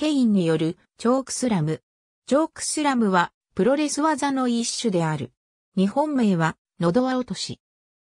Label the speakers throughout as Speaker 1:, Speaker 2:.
Speaker 1: ケインによるチョークスラム。チョークスラムはプロレス技の一種である。日本名は喉輪落とし。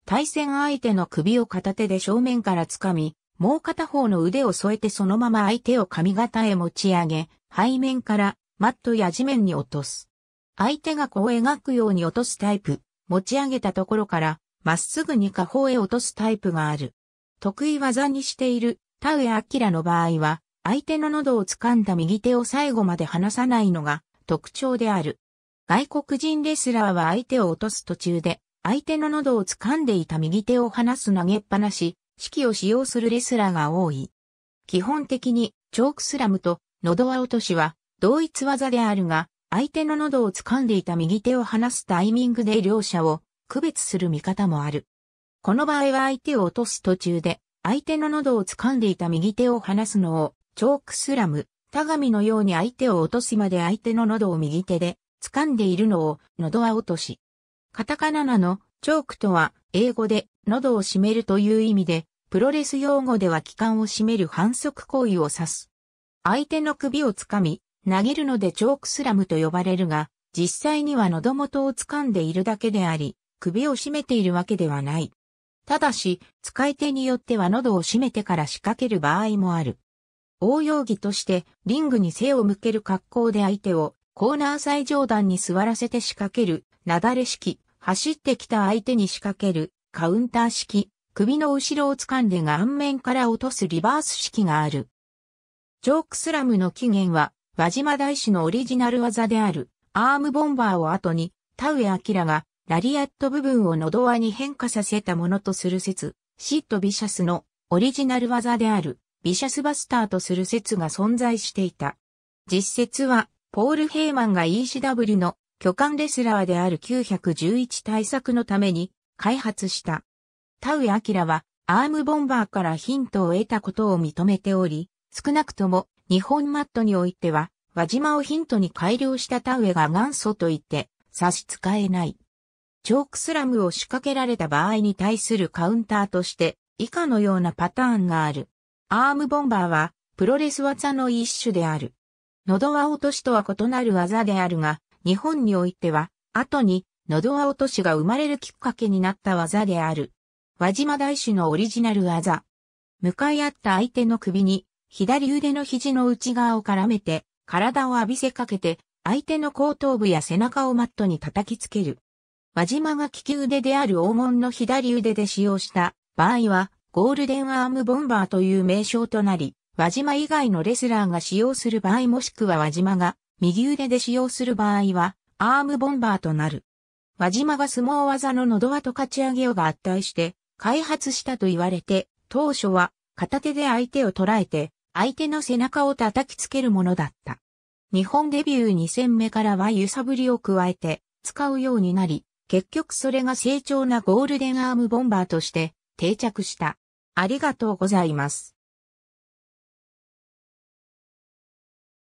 Speaker 1: 対戦相手の首を片手で正面から掴み、もう片方の腕を添えてそのまま相手を髪型へ持ち上げ、背面からマットや地面に落とす。相手がこう描くように落とすタイプ、持ち上げたところからまっすぐに下方へ落とすタイプがある。得意技にしている田上明の場合は、相手の喉を掴んだ右手を最後まで離さないのが特徴である。外国人レスラーは相手を落とす途中で、相手の喉を掴んでいた右手を離す投げっぱなし、式を使用するレスラーが多い。基本的に、チョークスラムと喉輪落としは同一技であるが、相手の喉を掴んでいた右手を離すタイミングで両者を区別する見方もある。この場合は相手を落とす途中で、相手の喉を掴んでいた右手を離すのをチョークスラム、タガミのように相手を落とすまで相手の喉を右手で掴んでいるのを、喉は落とし。カタカナナのチョークとは、英語で喉を締めるという意味で、プロレス用語では気管を締める反則行為を指す。相手の首を掴み、投げるのでチョークスラムと呼ばれるが、実際には喉元を掴んでいるだけであり、首を締めているわけではない。ただし、使い手によっては喉を締めてから仕掛ける場合もある。応用着としてリングに背を向ける格好で相手をコーナー最上段に座らせて仕掛ける、なだれ式、走ってきた相手に仕掛ける、カウンター式、首の後ろを掴んで顔面から落とすリバース式がある。ジョークスラムの起源は、輪島大師のオリジナル技である、アームボンバーを後に、田植え明が、ラリアット部分を喉輪に変化させたものとする説、シット・ビシャスのオリジナル技である、ビシャスバスターとする説が存在していた。実説は、ポール・ヘイマンが ECW の巨漢レスラーである911対策のために開発した。田上明はアームボンバーからヒントを得たことを認めており、少なくとも日本マットにおいては、輪島をヒントに改良した田上が元祖と言って差し支えない。チョークスラムを仕掛けられた場合に対するカウンターとして以下のようなパターンがある。アームボンバーは、プロレス技の一種である。喉輪落としとは異なる技であるが、日本においては、後に、喉輪落としが生まれるきっかけになった技である。輪島大師のオリジナル技。向かい合った相手の首に、左腕の肘の内側を絡めて、体を浴びせかけて、相手の後頭部や背中をマットに叩きつける。輪島が利き腕である黄門の左腕で使用した場合は、ゴールデンアームボンバーという名称となり、輪島以外のレスラーが使用する場合もしくは輪島が右腕で使用する場合はアームボンバーとなる。輪島が相撲技の喉輪とかち上げを合体して開発したと言われて、当初は片手で相手を捉えて相手の背中を叩きつけるものだった。日本デビュー2戦目からは揺さぶりを加えて使うようになり、結局それが成長なゴールデンアームボンバーとして定着した。ありがとうございます。